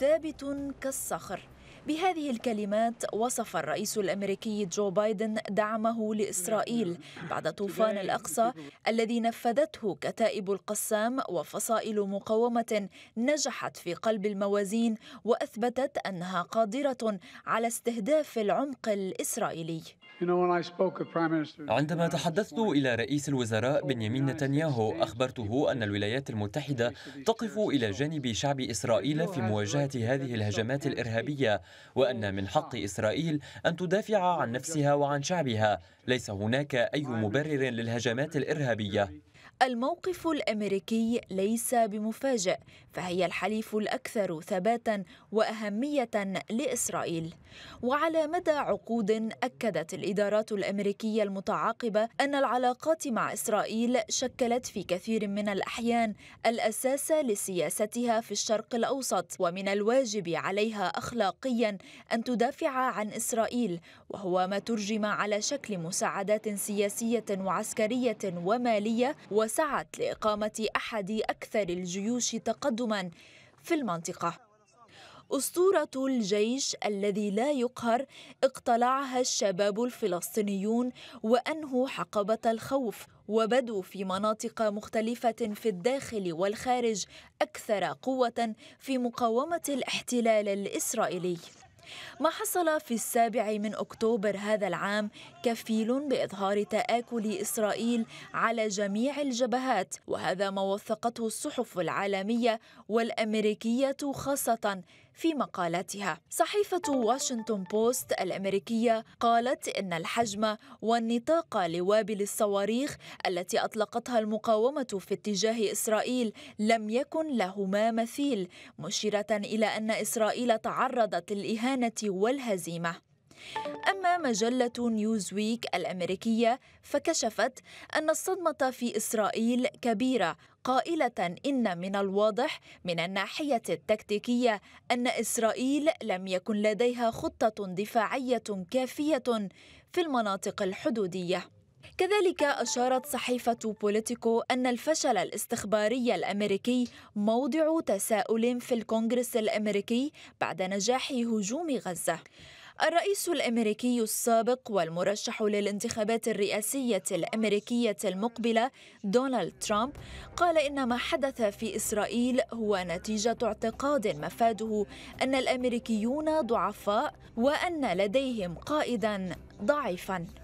ثابت كالصخر بهذه الكلمات وصف الرئيس الامريكي جو بايدن دعمه لاسرائيل بعد طوفان الاقصى الذي نفذته كتائب القسام وفصائل مقاومه نجحت في قلب الموازين واثبتت انها قادره على استهداف العمق الاسرائيلي. عندما تحدثت إلى رئيس الوزراء بنيامين نتنياهو أخبرته أن الولايات المتحدة تقف إلى جانب شعب إسرائيل في مواجهة هذه الهجمات الإرهابية وأن من حق آه. إسرائيل أن تدافع عن نفسها وعن شعبها ليس هناك أي مبرر للهجمات الإرهابية الموقف الامريكي ليس بمفاجئ فهي الحليف الاكثر ثباتا واهميه لاسرائيل وعلى مدى عقود اكدت الادارات الامريكيه المتعاقبه ان العلاقات مع اسرائيل شكلت في كثير من الاحيان الاساس لسياستها في الشرق الاوسط ومن الواجب عليها اخلاقيا أن تدافع عن إسرائيل وهو ما ترجم على شكل مساعدات سياسية وعسكرية ومالية وسعت لإقامة أحد أكثر الجيوش تقدما في المنطقة أسطورة الجيش الذي لا يقهر اقتلعها الشباب الفلسطينيون وأنهوا حقبة الخوف وبدوا في مناطق مختلفة في الداخل والخارج أكثر قوة في مقاومة الاحتلال الإسرائيلي ما حصل في السابع من أكتوبر هذا العام كفيل بإظهار تآكل إسرائيل على جميع الجبهات وهذا ما وثقته الصحف العالمية والأمريكية خاصة في مقالاتها صحيفة واشنطن بوست الأمريكية قالت إن الحجم والنطاق لوابل الصواريخ التي أطلقتها المقاومة في اتجاه إسرائيل لم يكن لهما مثيل مشيرة إلى أن إسرائيل تعرضت للإهانة والهزيمة أما مجلة نيوزويك الأمريكية فكشفت أن الصدمة في إسرائيل كبيرة قائلة إن من الواضح من الناحية التكتيكية أن إسرائيل لم يكن لديها خطة دفاعية كافية في المناطق الحدودية كذلك أشارت صحيفة بوليتيكو أن الفشل الاستخباري الأمريكي موضع تساؤل في الكونغرس الأمريكي بعد نجاح هجوم غزة الرئيس الامريكي السابق والمرشح للانتخابات الرئاسيه الامريكيه المقبله دونالد ترامب قال ان ما حدث في اسرائيل هو نتيجه اعتقاد مفاده ان الامريكيون ضعفاء وان لديهم قائدا ضعيفا